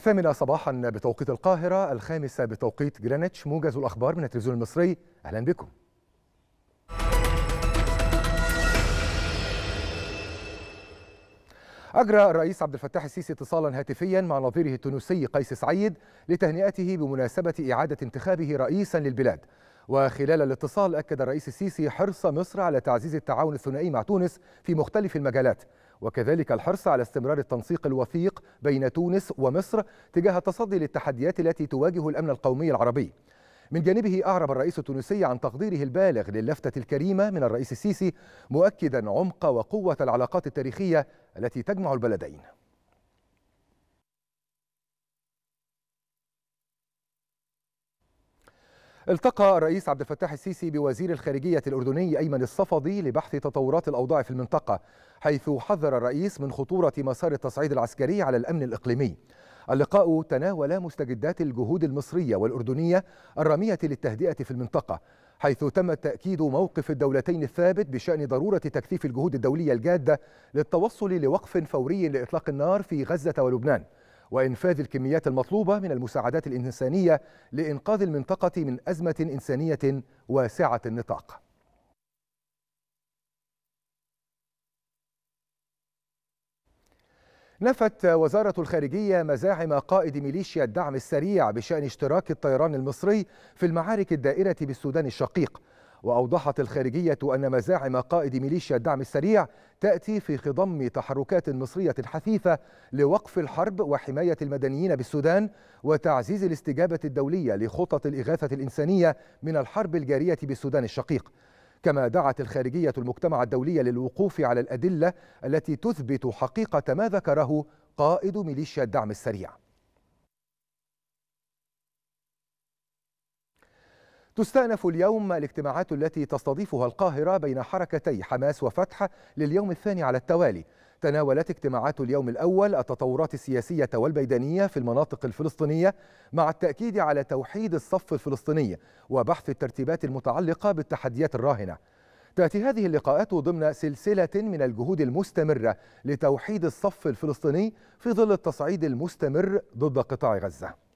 الثامنة صباحا بتوقيت القاهرة الخامسة بتوقيت جرينتش موجز الأخبار من التلفزيون المصري أهلا بكم أجرى الرئيس عبد الفتاح السيسي اتصالا هاتفيا مع نظيره التونسي قيس سعيد لتهنئته بمناسبة إعادة انتخابه رئيسا للبلاد وخلال الاتصال أكد الرئيس السيسي حرص مصر على تعزيز التعاون الثنائي مع تونس في مختلف المجالات وكذلك الحرص على استمرار التنسيق الوثيق بين تونس ومصر تجاه التصدي للتحديات التي تواجه الأمن القومي العربي من جانبه أعرب الرئيس التونسي عن تقديره البالغ للفتة الكريمة من الرئيس السيسي مؤكدا عمق وقوة العلاقات التاريخية التي تجمع البلدين التقى الرئيس عبد الفتاح السيسي بوزير الخارجية الأردني أيمن الصفدي لبحث تطورات الأوضاع في المنطقة حيث حذر الرئيس من خطورة مسار التصعيد العسكري على الأمن الإقليمي اللقاء تناول مستجدات الجهود المصرية والأردنية الرامية للتهدئة في المنطقة حيث تم تأكيد موقف الدولتين الثابت بشأن ضرورة تكثيف الجهود الدولية الجادة للتوصل لوقف فوري لإطلاق النار في غزة ولبنان وإنفاذ الكميات المطلوبة من المساعدات الإنسانية لإنقاذ المنطقة من أزمة إنسانية واسعة النطاق نفت وزارة الخارجية مزاعم قائد ميليشيا الدعم السريع بشأن اشتراك الطيران المصري في المعارك الدائرة بالسودان الشقيق وأوضحت الخارجية أن مزاعم قائد ميليشيا الدعم السريع تأتي في خضم تحركات مصرية حثيثة لوقف الحرب وحماية المدنيين بالسودان وتعزيز الاستجابة الدولية لخطط الإغاثة الإنسانية من الحرب الجارية بالسودان الشقيق كما دعت الخارجية المجتمع الدولي للوقوف على الأدلة التي تثبت حقيقة ما ذكره قائد ميليشيا الدعم السريع تستأنف اليوم الاجتماعات التي تستضيفها القاهرة بين حركتي حماس وفتح لليوم الثاني على التوالي تناولت اجتماعات اليوم الأول التطورات السياسية والميدانية في المناطق الفلسطينية مع التأكيد على توحيد الصف الفلسطيني وبحث الترتيبات المتعلقة بالتحديات الراهنة تأتي هذه اللقاءات ضمن سلسلة من الجهود المستمرة لتوحيد الصف الفلسطيني في ظل التصعيد المستمر ضد قطاع غزة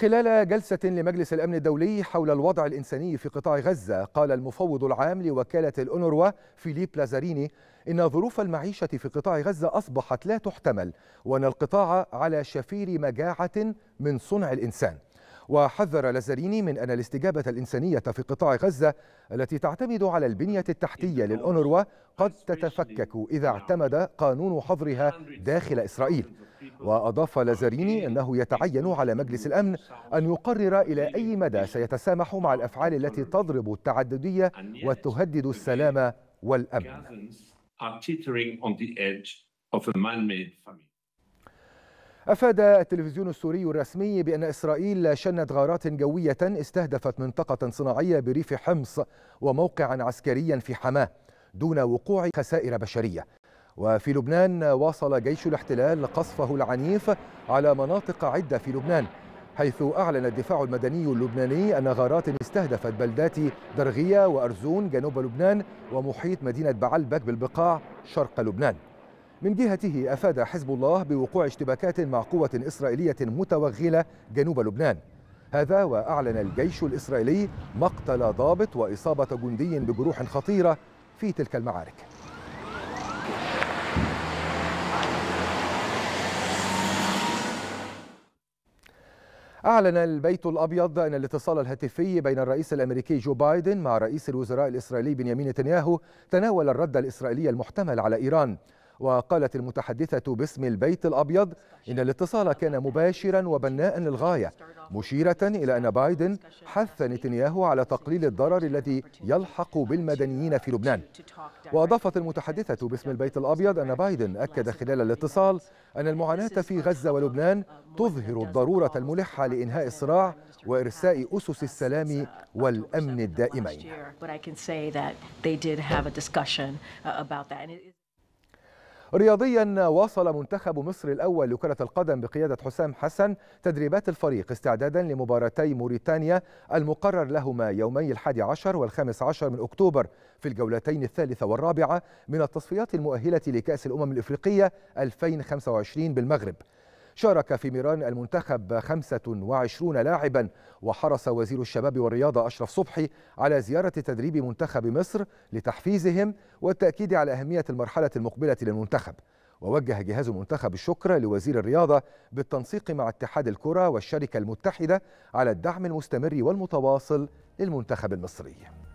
خلال جلسة لمجلس الأمن الدولي حول الوضع الإنساني في قطاع غزة قال المفوض العام لوكالة الأونروا فيليب لازاريني إن ظروف المعيشة في قطاع غزة أصبحت لا تحتمل وأن القطاع على شفير مجاعة من صنع الإنسان وحذر لازاريني من أن الاستجابة الإنسانية في قطاع غزة التي تعتمد على البنية التحتية للأونروا قد تتفكك إذا اعتمد قانون حظرها داخل إسرائيل وأضاف لازاريني أنه يتعين على مجلس الأمن أن يقرر إلى أي مدى سيتسامح مع الأفعال التي تضرب التعددية وتهدد السلام والأمن أفاد التلفزيون السوري الرسمي بأن إسرائيل شنت غارات جوية استهدفت منطقة صناعية بريف حمص وموقعا عسكريا في حماه دون وقوع خسائر بشرية وفي لبنان واصل جيش الاحتلال قصفه العنيف على مناطق عدة في لبنان حيث أعلن الدفاع المدني اللبناني أن غارات استهدفت بلدات درغية وأرزون جنوب لبنان ومحيط مدينة بعلبك بالبقاع شرق لبنان من جهته أفاد حزب الله بوقوع اشتباكات مع قوة إسرائيلية متوغلة جنوب لبنان هذا وأعلن الجيش الإسرائيلي مقتل ضابط وإصابة جندي بجروح خطيرة في تلك المعارك أعلن البيت الأبيض أن الاتصال الهاتفي بين الرئيس الأمريكي جو بايدن مع رئيس الوزراء الإسرائيلي بنيامين نتنياهو تناول الرد الإسرائيلي المحتمل على إيران وقالت المتحدثة باسم البيت الأبيض إن الاتصال كان مباشرا وبناء للغاية مشيرة إلى أن بايدن حث نتنياهو على تقليل الضرر الذي يلحق بالمدنيين في لبنان وأضافت المتحدثة باسم البيت الأبيض أن بايدن أكد خلال الاتصال أن المعاناة في غزة ولبنان تظهر الضرورة الملحة لإنهاء الصراع وإرساء أسس السلام والأمن الدائمين رياضيا واصل منتخب مصر الأول لكرة القدم بقيادة حسام حسن تدريبات الفريق استعدادا لمباراتي موريتانيا المقرر لهما يومي الحادي عشر والخامس عشر من أكتوبر في الجولتين الثالثة والرابعة من التصفيات المؤهلة لكأس الأمم الإفريقية 2025 بالمغرب شارك في ميران المنتخب 25 لاعبا وحرص وزير الشباب والرياضة أشرف صبحي على زيارة تدريب منتخب مصر لتحفيزهم والتأكيد على أهمية المرحلة المقبلة للمنتخب ووجه جهاز المنتخب الشكر لوزير الرياضة بالتنسيق مع اتحاد الكرة والشركة المتحدة على الدعم المستمر والمتواصل للمنتخب المصري